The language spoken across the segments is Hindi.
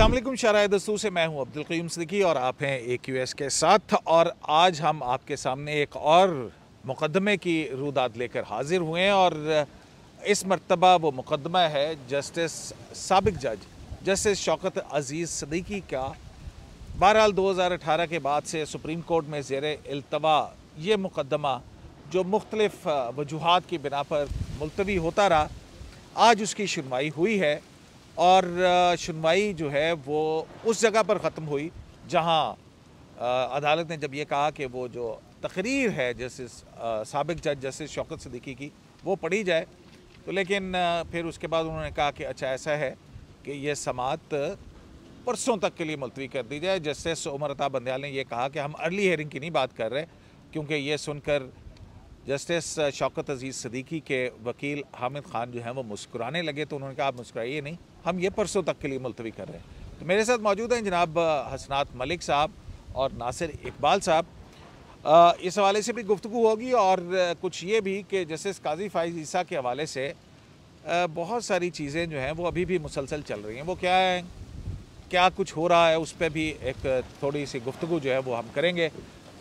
असलम शराय दस्तूर से मैं हूं अब्दुल क़ीम सदी और आप हैं ए क्यू एस के साथ और आज हम आपके सामने एक और मुकदमे की रूदाद लेकर हाजिर हुए हैं और इस मरतबा वो मुकदमा है जस्टिस सबक जज जस्टिस शौकत अज़ीज़ सदीकी का बहरहाल 2018 के बाद से सुप्रीम कोर्ट में जेर अल्तवा ये मुकदमा जो मुख्तलफ़ वजूहत की बिना पर मुलतवी होता रहा आज उसकी सुनवाई हुई है और सुनवाई जो है वो उस जगह पर ख़त्म हुई जहां अदालत ने जब ये कहा कि वो जो तकरीर है जस्टिस सबक जज जस्टिस शौकत सदीकी की वो पढ़ी जाए तो लेकिन फिर उसके बाद उन्होंने कहा कि अच्छा ऐसा है कि ये समात परसों तक के लिए मुलतवी कर दी जाए जस्टिस उमर अता बंदयाल ने यह कहा कि हम अर्ली हेयरिंग की नहीं बात कर रहे क्योंकि ये सुनकर जस्टिस शौकत अजीज़ सदीकी के वकील हामिद ख़ान जो हैं वो मुस्कुराने लगे तो उन्होंने कहा आप मुस्कुराइए नहीं हम ये परसों तक के लिए मुलतवी कर रहे हैं तो मेरे साथ मौजूद हैं जनाब हसनात मलिक साहब और नासिर इकबाल साहब इस हवाले से भी गुफ्तु होगी और कुछ ये भी कि जस्टिस काजी फाइज ईसा के हवाले से बहुत सारी चीज़ें जो हैं वो अभी भी मुसलसल चल रही हैं वो क्या है क्या कुछ हो रहा है उस पर भी एक थोड़ी सी गुफ्तु जो है वो हम करेंगे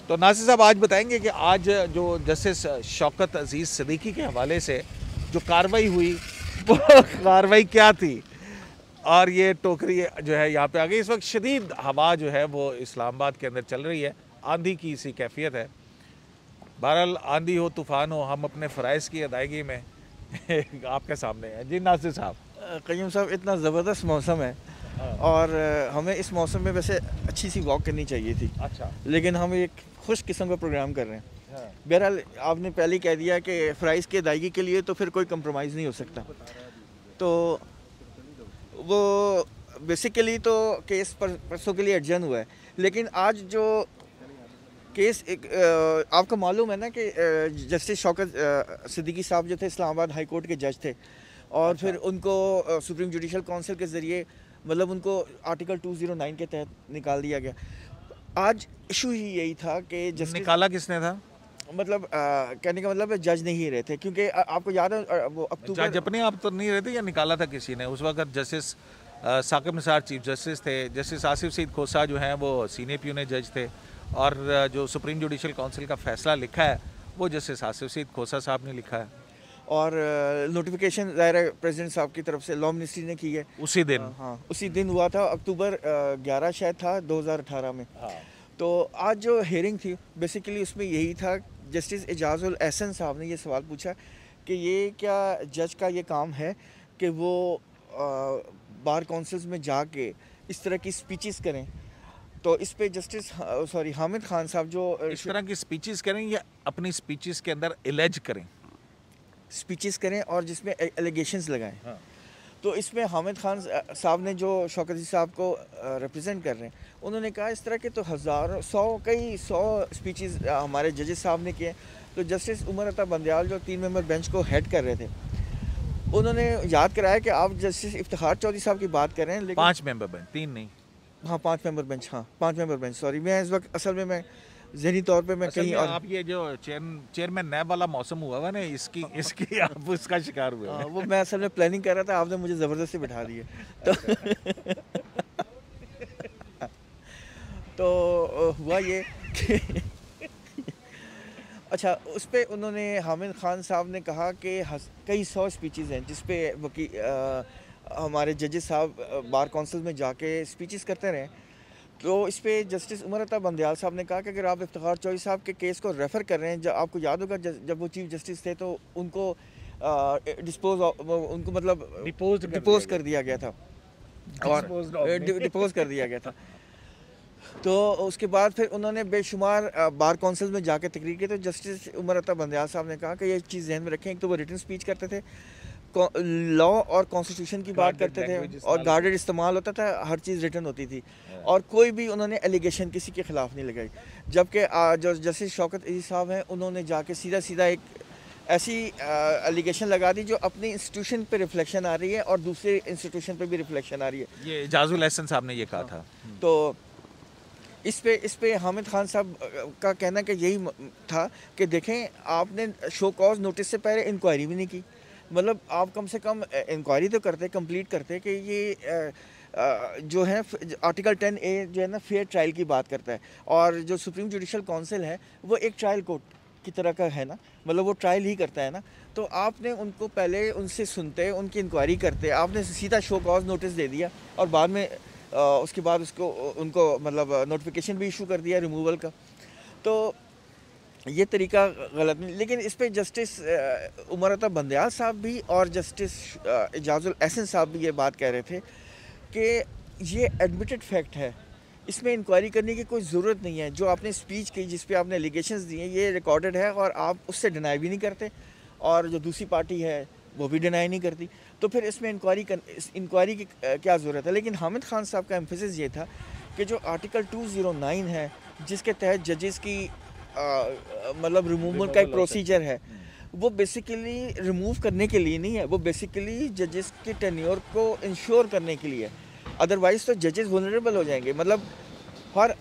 तो नासिर साहब आज बताएंगे कि आज जो जस्टिस शौकत अजीज़ सदीकी के हवाले से जो कार्रवाई हुई वो कार्रवाई क्या थी और ये टोकरी जो है यहाँ पे आ गई इस वक्त शदीद हवा जो है वो इस्लामाबाद के अंदर चल रही है आंधी की इसी कैफियत है बहरहाल आंधी हो तूफ़ान हो हम अपने फ़राइज़ की अदायगी में आपके सामने हैं जी नासिर साहब कयूम साहब इतना ज़बरदस्त मौसम है हाँ। और हमें इस मौसम में वैसे अच्छी सी वॉक करनी चाहिए थी अच्छा लेकिन हम एक खुश किस्म का प्रोग्राम कर रहे हैं हाँ। बहरहाल आपने पहले कह दिया कि फ़्राइज़ की अदायगी के लिए तो फिर कोई कंप्रोमाइज़ नहीं हो सकता तो वो बेसिकली तो केस पर, परसों के लिए एडजन हुआ है लेकिन आज जो केस एक आपको मालूम है ना कि जस्टिस शौकत सिद्दीकी साहब जो थे इस्लामाबाद हाई कोर्ट के जज थे और अच्छा। फिर उनको सुप्रीम जुडिशल काउंसिल के ज़रिए मतलब उनको आर्टिकल 209 के तहत निकाल दिया गया आज इशू ही यही था कि निकाला किसने था मतलब आ, कहने का मतलब जज नहीं रहे थे क्योंकि आपको याद है वो अक्टूबर जज अपने आप तो नहीं रहे थे या निकाला था किसी ने उस वक्त justice Saqib Nisar chief justice थे जस्टिस आसिफ सईद खोसा जो हैं वो सीनियर ने जज थे और जो सुप्रीम जुडिशल काउंसिल का फैसला लिखा है वो जस्टिस आसिफ सईद खोसा साहब ने लिखा है और नोटिफिकेशन ज़ाहिर है प्रेसिडेंट साहब की तरफ से लॉ मिनिस्ट्री ने की है उसी दिन हाँ उसी दिन हुआ था अक्टूबर ग्यारह शायद था 2018 में हाँ। तो आज जो हेयरिंग थी बेसिकली उसमें यही था जस्टिस एजाजुल एहसन साहब ने ये सवाल पूछा कि ये क्या जज का ये काम है कि वो आ, बार काउंसिल्स में जाके इस तरह की स्पीचेस करें तो इस पे जस्टिस सॉरी हामिद खान साहब जो इस तरह की स्पीचेस करें या अपनी स्पीचेस के अंदर एलेज करें स्पीचेस करें और जिसमें एलिगेशंस लगाएं हाँ। तो इसमें हामिद खान साहब ने जो शौकत साहब को रिप्रेजेंट कर रहे हैं उन्होंने कहा इस तरह के तो हज़ारों सौ कई सौ स्पीचेस हमारे जजेस साहब ने किए तो जस्टिस उमर अता बंदयाल जो तीन मेंबर बेंच को हेड कर रहे थे उन्होंने याद कराया कि आप जस्टिस इफ्तार चौधरी साहब की बात कर रहे हैं लेकिन पाँच मेंबर बेंच तीन नहीं हाँ पाँच मेंबर बेंच हाँ पाँच मेंबर बेंच सॉरी मैं इस वक्त असल में मैं जहनी तौर पे मैं कहीं और आप ये जो चेयर चेयरमैन नैब वाला मौसम हुआ हुआ ना इसकी हाँ। इसकी आप उसका शिकार हाँ, हुए वो मैं असल में प्लानिंग कर रहा था आपने मुझे ज़बरदस्ती बैठा दिए तो तो हुआ ये अच्छा उस पर उन्होंने हामिद ख़ान साहब ने कहा कि कई सौ स्पीचेस हैं जिस पे वकी हमारे जजेस साहब बार काउंसिल में जाके स्पीचेस करते रहे तो इस पर जस्टिस उमर अता बंदयाल साहब ने कहा कि अगर आप इफ्तार चौधरी साहब के केस को रेफ़र कर रहे हैं जब आपको याद होगा जब वो चीफ जस्टिस थे तो उनको डिस्पोज उनको मतलब डिपोज डिपोज कर दिया गया था और डिपोज कर दिया गया था तो उसके बाद फिर उन्होंने बेशुमार बार काउंसिल में जाकर तकरीर की तो जस्टिस उमर अता बंदयाल साहब ने कहा कि ये चीज़ जहन में रखें तो वो रिटर्न स्पीच करते थे लॉ और कॉन्स्टिट्यूशन की बात करते थे और गार्डेड इस्तेमाल होता था हर चीज़ रिटर्न होती थी और कोई भी उन्होंने एलिगेशन किसी के ख़िलाफ़ नहीं लगाई जबकि जो जस्टिस शौकत अजी साहब हैं उन्होंने जाके सीधा सीधा एक ऐसी एलिगेशन लगा दी जो अपने इंस्टीट्यूशन पे रिफ्लेक्शन आ रही है और दूसरे इंस्टीट्यूशन पे भी रिफ्लेक्शन आ रही है ये जाजुल एहसन साहब ने ये कहा हाँ। था तो इस पे इस पे हामिद खान साहब का कहना कि यही था कि देखें आपने शो कॉज नोटिस से पहले इंक्वायरी भी नहीं की मतलब आप कम से कम इंक्वायरी तो करते कंप्लीट करते कि ये जो है आर्टिकल टेन ए जो है ना फेयर ट्रायल की बात करता है और जो सुप्रीम जुडिशल काउंसिल है वो एक ट्रायल कोर्ट की तरह का है ना मतलब वो ट्रायल ही करता है ना तो आपने उनको पहले उनसे सुनते उनकी इंक्वायरी करते आपने सीधा शो कॉज नोटिस दे दिया और बाद में उसके बाद उसको उनको मतलब नोटिफिकेशन भी इशू कर दिया रिमूवल का तो ये तरीका गलत नहीं लेकिन इस पर जस्टिस उमरता बंदयाल साहब भी और जस्टिस एजाजुल एहसन साहब भी ये बात कह रहे थे कि ये एडमिटेड फैक्ट है इसमें इंक्वायरी करने की कोई ज़रूरत नहीं है जो आपने स्पीच की जिस पे आपने एलिगेशन दिए ये रिकॉर्डेड है और आप उससे डिनाई भी नहीं करते और जो दूसरी पार्टी है वो भी डिनाई नहीं करती तो फिर इसमें इंक्वायरी कर इंक्वायरी की क्या ज़रूरत है लेकिन हामिद खान साहब का एम्फोसिस ये था कि जो आर्टिकल 209 है जिसके तहत जजेस की मतलब रिमूवल का एक प्रोसीजर है हम्म। वो बेसिकली रिमूव करने के लिए नहीं है वो बेसिकली जजेस के टेन्योर को इंश्योर करने के लिए अदरवाइज़ तो जजेस वनरेबल हो जाएंगे मतलब हर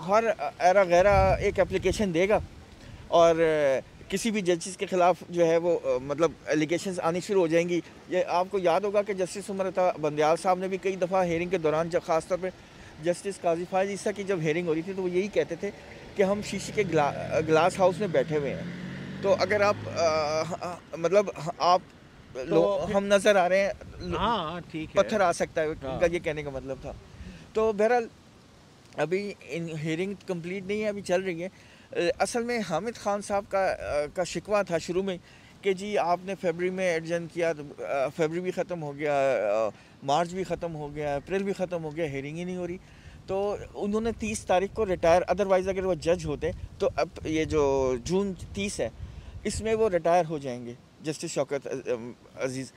हर एरा गैरा एक एप्लीकेशन देगा और किसी भी जजेस के ख़िलाफ़ जो है वो मतलब एलिगेशन आनी शुरू हो जाएंगी ये आपको याद होगा कि जस्टिस उमर बंदयाल साहब ने भी कई दफ़ा हेयरिंग के दौरान जब खासतौर पर जस्टिस काजी फायद ईसा की जब हेयरिंग हो रही थी तो वो यही कहते थे कि हम शीशे के ग्ला ग्लास हाउस में बैठे हुए हैं तो अगर आप आ, मतलब आप तो लोग हम नज़र आ रहे हैं हाँ, हाँ, ठीक है पत्थर आ सकता है उनका हाँ। ये कहने का मतलब था तो बहरहाल अभी इन हियरिंग कंप्लीट नहीं है अभी चल रही है असल में हामिद खान साहब का का शिकवा था शुरू में कि जी आपने फेबरी में एडजन किया तो फेबरी भी ख़त्म हो गया मार्च भी ख़त्म हो गया अप्रैल भी ख़त्म हो गया हियरिंग ही नहीं हो रही तो उन्होंने 30 तारीख को रिटायर अदरवाइज़ अगर वो जज होते तो अब ये जो जून 30 है इसमें वो रिटायर हो जाएंगे जस्टिस शौकत अजीज़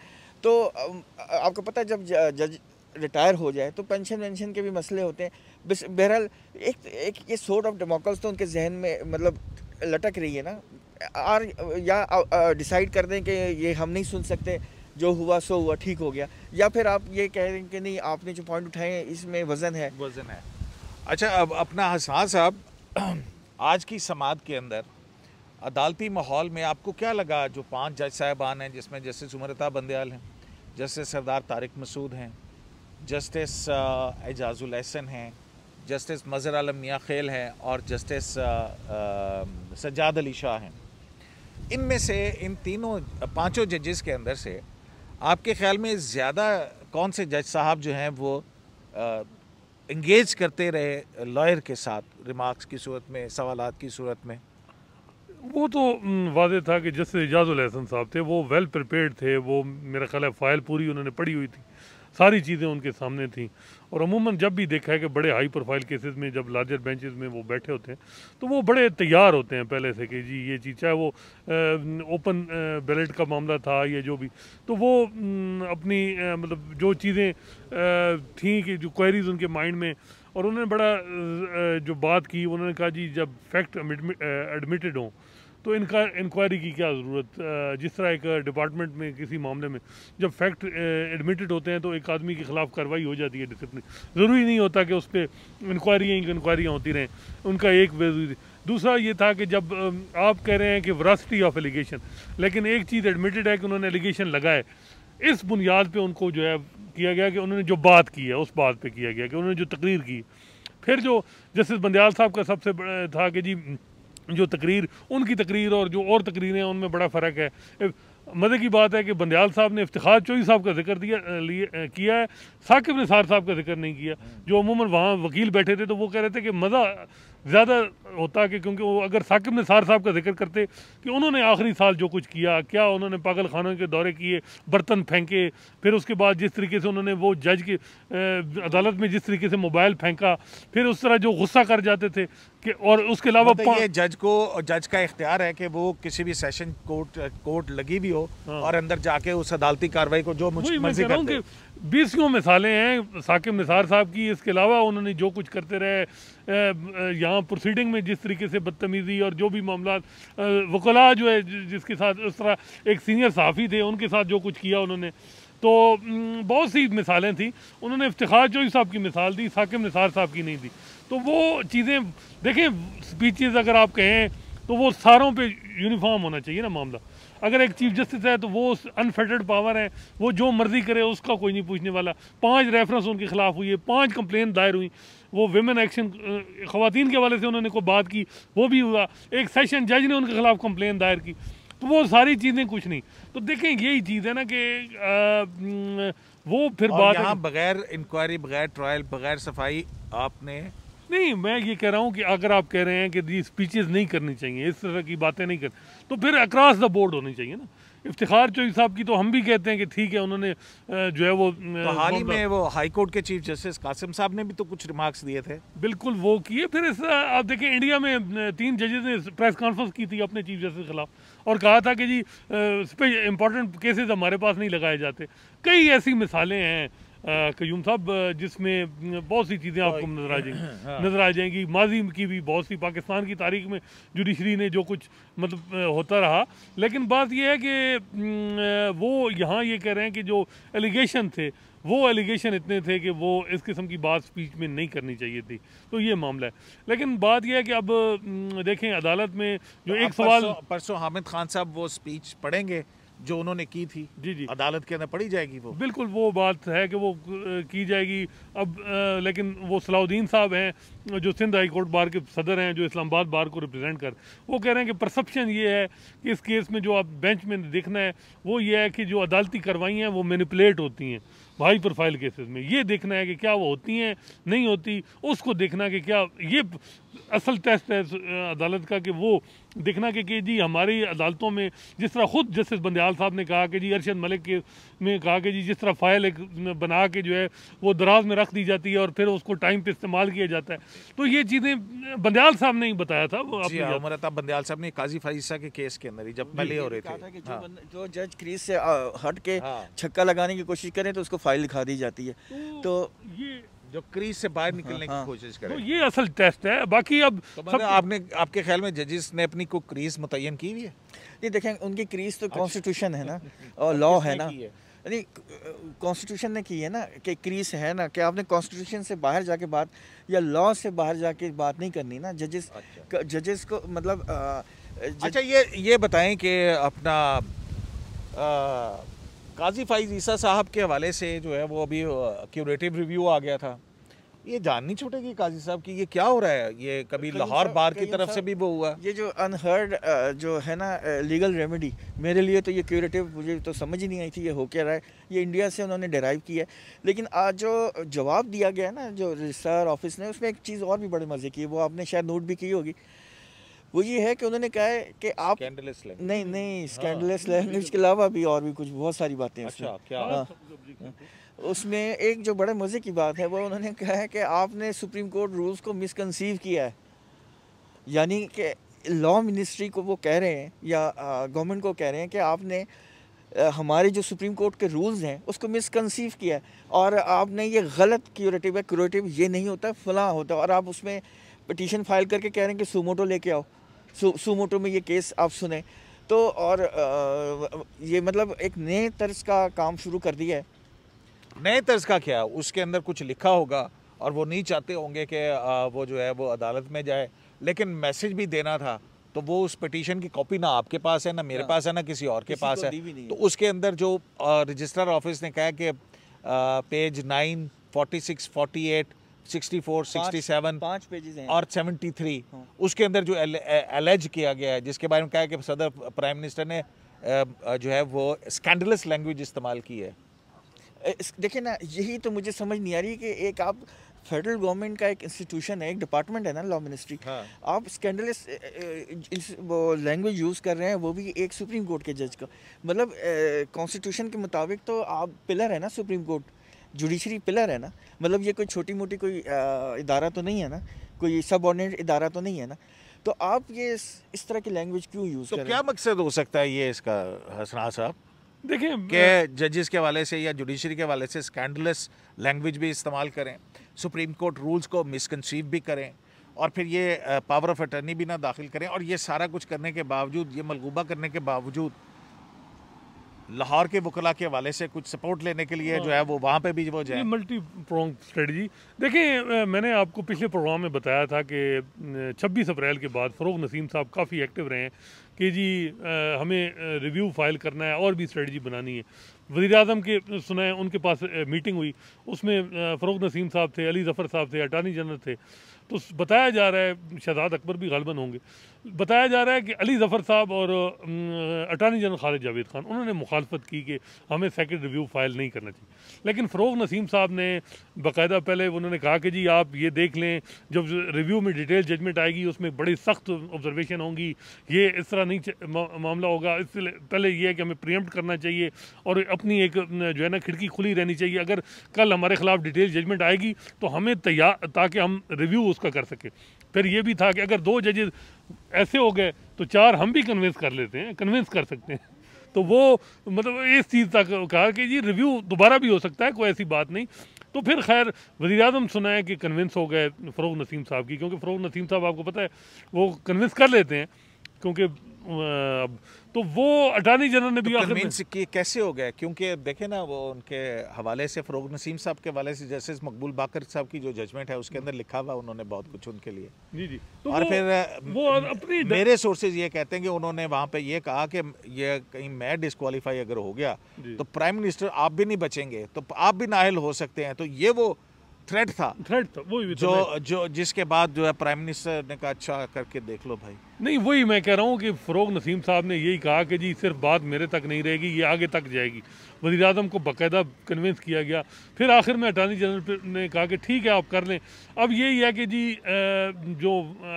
तो आपको पता है जब जज रिटायर हो जाए तो पेंशन वेंशन के भी मसले होते हैं बहरहाल एक एक ये सोर्ट ऑफ डेमोक्रेस तो उनके जहन में मतलब लटक रही है ना और या डिसाइड कर दें कि ये हम नहीं सुन सकते जो हुआ सो हुआ ठीक हो गया या फिर आप ये कह रहे हैं कि नहीं आपने जो पॉइंट उठाए हैं इसमें वज़न है वज़न है अच्छा अब अपना हसान साहब आज की समाज के अंदर अदालती माहौल में आपको क्या लगा जो पांच जज साहबान हैं जिसमें जस्टिस उमरता बंदयाल हैं जस्टिस सरदार तारिक मसूद हैं जस्टिस एजाजुल एहसन हैं जस्टिस मज़र आलम मियाँ खेल हैं और जस्टिस सज्जाद अली शाह हैं इनमें से इन तीनों पांचों जजेस के अंदर से आपके ख्याल में ज़्यादा कौन से जज साहब जो हैं वो इंगेज करते रहे लॉयर के साथ रिमार्क्स की सूरत में सवाल की सूरत में वो तो वादे था कि जस्टिस एजाज़ हसन साहब थे वो वेल प्रिपेयर्ड थे वो मेरा ख्याल है फ़ाइल पूरी उन्होंने पढ़ी हुई थी सारी चीज़ें उनके सामने थी और अमूमन जब भी देखा है कि बड़े हाई प्रोफाइल केसेस में जब लार्जर बेंचेस में वो बैठे होते हैं तो वो बड़े तैयार होते हैं पहले से कि जी ये चीज़ चाहे वो ओपन बैलेट का मामला था या जो भी तो वो अपनी मतलब जो चीज़ें थी कि जो क्वेरीज उनके माइंड में और उन्होंने बड़ा जो बात की उन्होंने कहा जी जब फैक्ट एडमिटेड हों तो इनका इंक्वायरी की क्या ज़रूरत जिस तरह एक डिपार्टमेंट में किसी मामले में जब फैक्ट एडमिटेड होते हैं तो एक आदमी के ख़िलाफ़ कार्रवाई हो जाती है डिसिप्लिन ज़रूरी नहीं होता कि उस पर इंक्वायरियाँ इंक्वायरियाँ होती रहें उनका एक बेजूरी दूसरा ये था कि जब आप कह रहे हैं कि वरासिटी ऑफ एलिगेशन लेकिन एक चीज़ एडमिटेड है कि उन्होंने एलिगेशन लगाए इस बुनियाद पर उनको जो है किया गया कि उन्होंने जो बात की है उस बात पर किया गया कि उन्होंने जो तकरीर की फिर जो जस्टिस बंदयाल साहब का सबसे था कि जी जो तकरीर उनकी तकरीर और जो और तकरीरें हैं उनमें बड़ा फ़र्क है मज़े की बात है कि बंदयाल साहब ने इफ्तार चोई साहब का जिक्र दिया लिए किया है साकिब निसार साहब का जिक्र नहीं किया जो अमूमन वहाँ वकील बैठे थे तो वो कह रहे थे कि मज़ा ज़्यादा होता कि क्योंकि वो अगर साकिब ने सार साहब का जिक्र करते कि उन्होंने आखिरी साल जो कुछ किया क्या उन्होंने पागल खानों के दौरे किए बर्तन फेंके फिर उसके बाद जिस तरीके से उन्होंने वो जज की अदालत में जिस तरीके से मोबाइल फेंका फिर उस तरह जो गुस्सा कर जाते थे कि और उसके अलावा मतलब ये जज को जज का इख्तियार है कि वो किसी भी सेशन कोर्ट कोर्ट लगी भी हो हाँ। और अंदर जाके उस अदालती कार्रवाई को जो मुझे बीसियों मिसालें हैं साकिब निसार साहब की इसके अलावा उन्होंने जो कुछ करते रहे यहाँ प्रोसीडिंग में जिस तरीके से बदतमीज़ी और जो भी मामला वकला जो है जिसके साथ उस तरह एक सीनियर सहाफ़ी थे उनके साथ जो कुछ किया उन्होंने तो बहुत सी मिसालें थी उन्होंने इफ्तार जोई साहब की मिसाल दी साकिब निसार साहब की नहीं दी तो वो चीज़ें देखें स्पीचेज अगर आप कहें तो वो सारों पर यूनिफॉर्म होना चाहिए ना मामला अगर एक चीफ जस्टिस है तो वो अनफेटेड पावर है वो जो मर्जी करे उसका कोई नहीं पूछने वाला पाँच रेफरेंस उनके खिलाफ हुई है पाँच कंप्लेन दायर हुई वो वेमेन एक्शन खुवान के हवाले से उन्होंने कोई बात की वो भी हुआ एक सेशन जज ने उनके खिलाफ कंप्लेन दायर की तो वो सारी चीज़ें कुछ नहीं तो देखें यही चीज़ है ना कि वो फिर बात बगैर इंक्वायरी बगैर ट्रायल बगैर सफाई आपने नहीं मैं ये कह रहा हूँ कि अगर आप कह रहे हैं कि स्पीचेस नहीं करनी चाहिए इस तरह की बातें नहीं करनी तो फिर अक्रॉस द बोर्ड होनी चाहिए ना इफ्तार चौधरी साहब की तो हम भी कहते हैं कि ठीक है उन्होंने जो है वो तो हाल ही में वो हाई कोर्ट के चीफ जस्टिस कासिम साहब ने भी तो कुछ रिमार्क्स दिए थे बिल्कुल वो किए फिर इस आप देखें इंडिया में तीन जजेस ने प्रेस कॉन्फ्रेंस की थी अपने चीफ जस्टिस के खिलाफ और कहा था कि जी इस पर इम्पोर्टेंट केसेस हमारे पास नहीं लगाए जाते कई ऐसी मिसालें हैं क्यूम साहब जिसमें बहुत सी चीज़ें आपको नज़र आ जाएंगी हाँ। नज़र आ जाएंगी माजी की भी बहुत सी पाकिस्तान की तारीख में जुडिशरी ने जो कुछ मतलब होता रहा लेकिन बात यह है कि वो यहाँ ये कह रहे हैं कि जो एलिगेशन थे वो एलिगेशन इतने थे कि वो इस किस्म की बात स्पीच में नहीं करनी चाहिए थी तो ये मामला है लेकिन बात यह है कि अब देखें अदालत में जो तो एक सवाल परसों हामिद खान साहब वो स्पीच पढ़ेंगे जो उन्होंने की थी जी जी अदालत के अंदर पड़ी जाएगी वो बिल्कुल वो बात है कि वो की जाएगी अब आ, लेकिन वो सलाउद्दीन साहब हैं जो सिंध हाई कोर्ट बार के सदर हैं जो इस्लामाबाद बार को रिप्रेजेंट कर वो कह रहे हैं कि परसप्शन ये है कि इस केस में जो आप बेंच में देखना है वो ये है कि जो अदालती कार्रवाई हैं वो मैनिपुलेट होती हैं हाई प्रोफाइल केसेस में ये देखना है कि क्या वो होती हैं नहीं होती उसको देखना कि क्या ये असल टेस्ट है अदालत का कि वो देखना कि, जी हमारी अदालतों में जिस तरह ख़ुद जस्टिस बंदयाल साहब ने कहा कि जी अरशद मलिक के ने कहा कि जी जिस तरह फ़ाइल एक बना के जो है वो दराज में रख दी जाती है और फिर उसको टाइम पे इस्तेमाल किया जाता है तो ये चीज़ें बंदयाल साहब ने ही बताया था अमरता हाँ, बंदयाल साहब ने काजी फाइजा के केस के अंदर जब पहले हो रहे थे जो हाँ। जज क्रीज से हट के हाँ। छक्का लगाने की कोशिश करें तो उसको फाइल दिखा दी जाती है तो, तो ये जो क्रीज से बाहर निकलने हाँ, की हाँ। कोशिश करें तो ये असल टेस्ट है बाकी अब तो सब आपने आपके ख्याल में जजेस ने अपनी को क्रीज मुतयन की हुई है ये देखें उनकी क्रीज तो कॉन्स्टिट्यूशन अच्छा। है ना और लॉ है ना यानी कॉन्स्टिट्यूशन ने की है ना कि क्रीज है ना कि आपने कॉन्स्टिट्यूशन से बाहर जाके बात या लॉ से बाहर जाके बात नहीं करनी ना जजेस अच्छा। जजेस को मतलब अच्छा ये ये बताएं कि अपना आ, काजी फाइज ईसा साहब के हवाले से जो है वो अभी क्यूरेटिव रिव्यू आ गया था ये जान नहीं छूटेगी काजी साहब कि ये क्या हो रहा है ये कभी लाहौर बार की तरफ से भी वो हुआ ये जो अनहर्ड जो है ना लीगल रेमेडी मेरे लिए तो ये क्यूरेटिव मुझे तो समझ ही नहीं आई थी ये हो क्या रहा है ये इंडिया से उन्होंने डेराइव किया है लेकिन आज जो जवाब दिया गया है ना जो रजिस्ट्रार ऑफिस ने उसमें एक चीज़ और भी बड़े मज़े की वो आपने शायद नोट भी की होगी वो ये है कि उन्होंने कहा है कि आप नहीं नहीं स्कैंडलेस हाँ। लैंग्वेज के अलावा भी और भी कुछ बहुत सारी बातें अच्छा, क्या हाँ। उसमें एक जो बड़े मज़े की बात है वो उन्होंने कहा है कि आपने सुप्रीम कोर्ट रूल्स को मिसकनसीव किया है यानी कि लॉ मिनिस्ट्री को वो कह रहे हैं या गवर्नमेंट को कह रहे हैं कि आपने हमारे जो सुप्रीम कोर्ट के रूल्स हैं उसको मिसकनसीव किया है और आपने ये गलत क्यूरेटिव है क्यूरेटिव ये नहीं होता फलां होता और आप उसमें पटिशन फाइल करके कह रहे हैं कि सुमोटो लेके आओ सू, में ये केस आप सुने तो और आ, ये मतलब एक नए तर्ज का काम शुरू कर दिया है नए तर्ज का क्या उसके अंदर कुछ लिखा होगा और वो नहीं चाहते होंगे कि वो जो है वो अदालत में जाए लेकिन मैसेज भी देना था तो वो उस पिटीशन की कॉपी ना आपके पास है ना मेरे हाँ। पास है ना किसी और के पास है तो उसके अंदर जो रजिस्ट्रार ऑफिस ने कहा कि page nine forty six forty eight sixty four sixty seven पाँच पेजेस हैं और सेवेंटी थ्री हाँ। उसके अंदर जो एलेज किया गया है जिसके बारे में कहा है कि सदर प्राइम मिनिस्टर ने जो है वो स्कैंडलस लैंग्वेज इस्तेमाल की है देखिए ना यही तो मुझे समझ नहीं आ रही कि एक आप फेडरल गवर्नमेंट का एक इंस्टीट्यूशन है एक डिपार्टमेंट है ना लॉ मिनिस्ट्री हाँ। आप स्कैंडलस लैंग्वेज यूज़ कर रहे हैं वो भी एक सुप्रीम कोर्ट के जज का मतलब कॉन्स्टिट्यूशन के मुताबिक तो आप पिलर है ना सुप्रीम कोर्ट जुडिशरी पिलर है ना मतलब ये कोई छोटी मोटी कोई इदारा तो नहीं है ना कोई सब ऑर्डिनेट इदारा तो नहीं है ना तो आप ये इस, तरह की लैंग्वेज क्यों यूज़ तो क्या मकसद हो सकता है ये इसका हसना साहब देखिए के जजेस के वाले से या जुडिशरी के वाले से स्कैंडलस लैंग्वेज भी इस्तेमाल करें सुप्रीम कोर्ट रूल्स को मिसकनसीव भी करें और फिर ये पावर ऑफ अटर्नी भी ना दाखिल करें और ये सारा कुछ करने के बावजूद ये मलगूबा करने के बावजूद लाहौर के वकला के हवाले से कुछ सपोर्ट लेने के लिए जो है वो वहाँ पे भी वो जाए मल्टी प्रोंग स्ट्रेटजी देखें मैंने आपको पिछले प्रोग्राम में बताया था कि छब्बीस अप्रैल के बाद फ़रोग नसीम साहब काफ़ी एक्टिव रहे हैं कि जी हमें रिव्यू फाइल करना है और भी स्ट्रेटजी बनानी है वज़ी अजम के सुनाए उनके पास मीटिंग हुई उसमें फ़रोग नसीम साहब थे अली जफ़र साहब थे अटानी जनरल थे तो बताया जा रहा है शहजाद अकबर भी गलबन होंगे बताया जा रहा है कि अली जफ़र साहब और अटानी जनरल खालिद जावेद खान उन्होंने मुखालफत की कि हमें सेकेंड रिव्यू फाइल नहीं करना चाहिए लेकिन फ़रोग नसीम साहब ने बाकायदा पहले उन्होंने कहा कि जी आप ये देख लें जब रिव्यू में डिटेल जजमेंट आएगी उसमें बड़ी सख्त ऑब्जर्वेशन होंगी ये इस तरह नहीं मामला होगा इसलिए पहले ये है कि हमें प्रियम्प्ट करना चाहिए और अपनी एक जो है ना खिड़की खुली रहनी चाहिए अगर कल हमारे खिलाफ डिटेल जजमेंट आएगी तो हमें तैयार ताकि हम रिव्यू उसका कर सकें फिर ये भी था कि अगर दो जजेज ऐसे हो गए तो चार हम भी कन्विंस कर लेते हैं कन्विंस कर सकते हैं तो वो मतलब इस चीज़ तक कहा कि जी रिव्यू दोबारा भी हो सकता है कोई ऐसी बात नहीं तो फिर खैर वजी अजम सुना है कि कन्विंस हो गए फ़रोग नसीम साहब की क्योंकि फ़रोग नसीम साहब आपको पता है वो कन्विंस कर लेते हैं क्योंकि तो वो अटानी जनरल ने तो भी तो कन्विंस कि कैसे हो गया क्योंकि देखे ना वो उनके हवाले से फरोग नसीम साहब के हवाले से जस्टिस मकबूल बाकर साहब की जो जजमेंट है उसके अंदर लिखा हुआ उन्होंने बहुत कुछ उनके लिए जी जी तो और वो, फिर वो अपनी मेरे सोर्सेज ये कहते हैं कि उन्होंने वहाँ पे ये कहा कि ये कहीं मैं डिसक्वालीफाई अगर हो गया तो प्राइम मिनिस्टर आप भी नहीं बचेंगे तो आप भी नाहल हो सकते हैं तो ये वो थ्रेड था थ्रेड था वही जो तो जो जिसके बाद जो है प्राइम मिनिस्टर ने कहा अच्छा करके देख लो भाई नहीं वही मैं कह रहा हूँ कि फ़रोग नसीम साहब ने यही कहा कि जी सिर्फ बात मेरे तक नहीं रहेगी ये आगे तक जाएगी वजी अजम को बाकायदा कन्विंस किया गया फिर आखिर में अटारनी जनरल ने कहा कि ठीक है आप कर लें अब यही है कि जी जो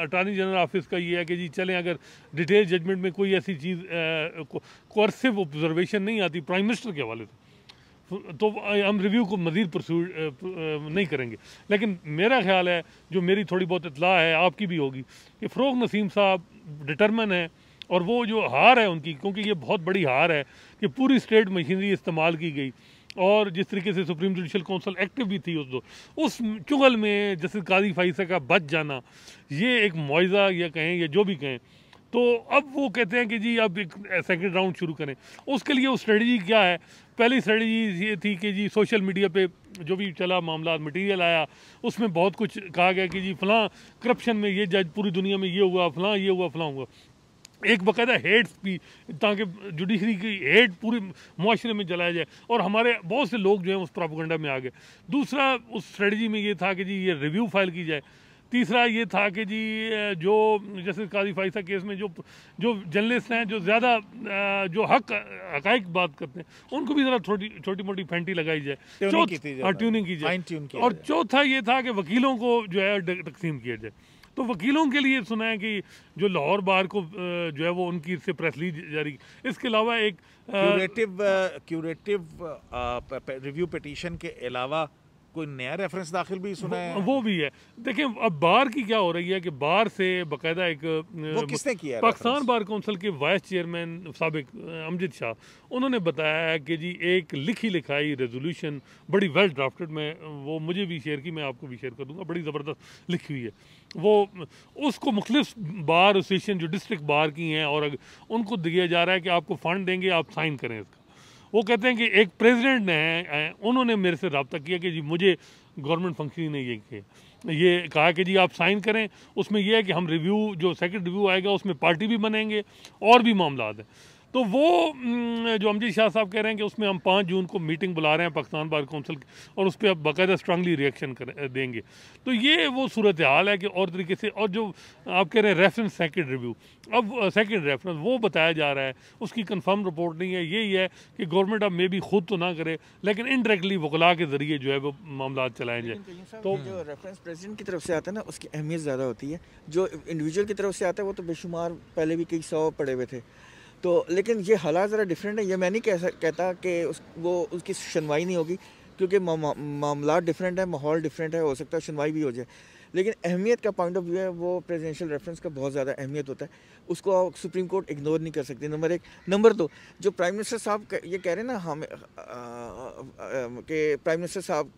अटारनी जनरल ऑफिस का ये है कि जी चलें अगर डिटेल जजमेंट में कोई ऐसी चीज़ कोर्सिव ऑब्जर्वेशन नहीं आती प्राइम मिनिस्टर के हवाले से तो हम रिव्यू को मज़ीद नहीं करेंगे लेकिन मेरा ख्याल है जो मेरी थोड़ी बहुत इतला है आपकी भी होगी कि फ़रोग नसीम साहब डिटर्मन है और वो जो हार है उनकी क्योंकि ये बहुत बड़ी हार है कि पूरी स्टेट मशीनरी इस्तेमाल की गई और जिस तरीके से सुप्रीम जुडिशल काउंसिल एक्टिव भी थी उस दो उस चुगल में जस्टिस काजी फाइसा का बच जाना ये एक मुआवजा या कहें या जो भी कहें तो अब वो कहते हैं कि जी अब एक सेकेंड राउंड शुरू करें उसके लिए वो स्ट्रेटी क्या है पहली स्ट्रेटी ये थी कि जी सोशल मीडिया पे जो भी चला मामला मटेरियल आया उसमें बहुत कुछ कहा गया कि जी फलां करप्शन में ये जज पूरी दुनिया में ये हुआ फलां ये हुआ फलां हुआ एक बाकायदा हेड भी ताकि जुडिशरी की हेड पूरे माशरे में जलाया जाए और हमारे बहुत से लोग जो हैं उस प्रापोगंडा में आ गए दूसरा उस स्ट्रेटजी में ये था कि जी ये रिव्यू फाइल की जाए तीसरा ये था कि जी जो जस्टिस काजी फाइसा केस में जो जो जर्नलिस्ट हैं जो ज़्यादा जो हक हकैक बात करते हैं उनको भी ज़रा छोटी छोटी मोटी फेंटी लगाई जाए और ट्यूनिंग हाँ, की जाए और चौथा ये था कि वकीलों को जो है तकसीम किया जाए तो वकीलों के लिए सुना है कि जो लाहौर बार को जो है वो उनकी इससे प्रेस ली रही इसके अलावा एक क्यूरेटिव क्यूरेटिव रिव्यू पटिशन के अलावा कोई नया रेफरेंस दाखिल भी सुना वो, है वो भी है देखिए अब बार की क्या हो रही है कि बार से बाकायदा एक वो किसने किया पाकिस्तान बार काउंसिल के वाइस चेयरमैन सबक अमजद शाह उन्होंने बताया है कि जी एक लिखी लिखाई रेजोल्यूशन बड़ी वेल ड्राफ्टेड में वो मुझे भी शेयर की मैं आपको भी शेयर कर दूंगा बड़ी ज़बरदस्त लिखी हुई है वो उसको मुख्तफ बार एसोसिएशन जो डिस्ट्रिक्ट बार की हैं और उनको दिया जा रहा है कि आपको फ़ंड देंगे आप साइन करें इसका वो कहते हैं कि एक प्रेसिडेंट ने उन्होंने मेरे से रबता किया कि जी मुझे गवर्नमेंट फंक्शनरी ने ये किया ये कहा कि जी आप साइन करें उसमें यह है कि हम रिव्यू जो सेकंड रिव्यू आएगा उसमें पार्टी भी बनेंगे और भी मामला हैं तो वो जो अमजीत शाह साहब कह रहे हैं कि उसमें हम पाँच जून को मीटिंग बुला रहे हैं पाकिस्तान बार काउंसिल की और उस पर अब बाकायदा स्ट्रांगली रिएक्शन कर देंगे तो ये वो सूरत हाल है कि और तरीके से और जो आप कह रहे हैं रेफरेंस सेकेंड रिव्यू अब सेकेंड रेफरेंस वो बताया जा रहा है उसकी कन्फर्म रिपोर्ट नहीं है यही है कि गवर्नमेंट अब मे भी खुद तो ना करे लेकिन इनडायरेक्टली वकला के ज़रिए जो है वो मामला चलाए जाए तो जो रेफरेंस प्रेजिडेंट की तरफ से आता है ना उसकी अहमियत ज़्यादा होती है जो इंडिविजुअल की तरफ से आता है वो तो बेशुमार पहले भी कई सौ पड़े हुए थे तो लेकिन ये हालात ज़रा डिफरेंट है ये मैं नहीं कह कहता कि उस वो उसकी सुनवाई नहीं होगी क्योंकि मामला डिफरेंट है माहौल डिफरेंट है हो सकता है सुनवाई भी हो जाए लेकिन अहमियत का पॉइंट ऑफ व्यू है वो प्रेजिडेंशियल रेफरेंस का बहुत ज़्यादा अहमियत होता है उसको सुप्रीम कोर्ट इग्नोर नहीं कर सकती नंबर एक नंबर दो जो प्राइम मिनिस्टर साहब ये कह रहे हैं ना हम के प्राइम मिनिस्टर साहब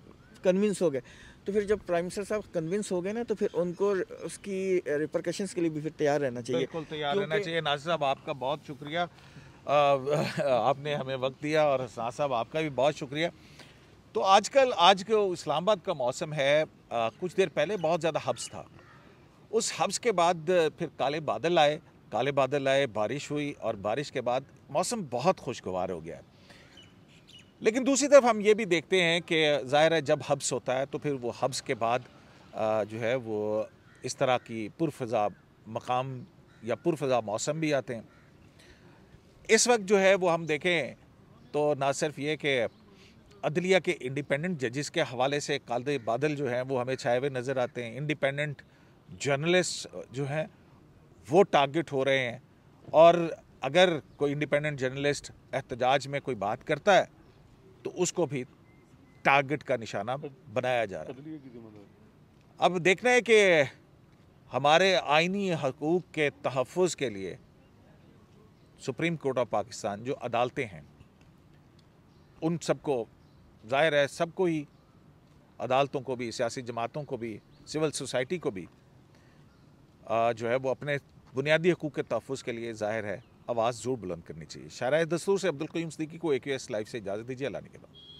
कन्विंस हो गए तो फिर जब प्राइम मिनिस्टर साहब कन्विंस हो गए ना तो फिर उनको उसकी रिप्रकशन के लिए भी फिर तैयार रहना चाहिए बिल्कुल तैयार रहना चाहिए नाजिर साहब आपका बहुत शुक्रिया आपने हमें वक्त दिया और नाज साहब आपका भी बहुत शुक्रिया तो आजकल आज के इस्लामाबाद का मौसम है आ, कुछ देर पहले बहुत ज़्यादा हब्स था उस हब्स के बाद फिर काले बादल आए काले बादल आए बारिश हुई और बारिश के बाद मौसम बहुत खुशगवार हो गया लेकिन दूसरी तरफ हम ये भी देखते हैं कि ज़ाहिर है जब हब्स होता है तो फिर वो हब्स के बाद जो है वो इस तरह की पुरफ़ा मकाम या पुरफ़ा मौसम भी आते हैं इस वक्त जो है वो हम देखें तो ना सिर्फ ये कि अदलिया के इंडिपेंडेंट जजिस के हवाले से कालद बादल जो हैं वो हमें छाए हुए नज़र आते हैं इंडिपेंडेंट जर्नलिस्ट जो हैं वो टारगेट हो रहे हैं और अगर कोई इंडिपेंडेंट जर्नलिस्ट एहतजाज में कोई बात करता है तो उसको भी टारगेट का निशाना बनाया जा रहा है मतलब। अब देखना है कि हमारे आइनी हकूक़ के तहफ़ के लिए सुप्रीम कोर्ट ऑफ पाकिस्तान जो अदालतें हैं उन सबको जाहिर है सबको ही अदालतों को भी सियासी जमातों को भी सिविल सोसाइटी को भी जो है वो अपने बुनियादी हकूक़ के तहफ़ के लिए ज़ाहिर है आवाज़ ज़ोर बुलंद करनी चाहिए शायद दस्तूर से अब्दुल कयूम सदीकी को ए लाइव से इजाज़त दीजिए अल्लाह के बाद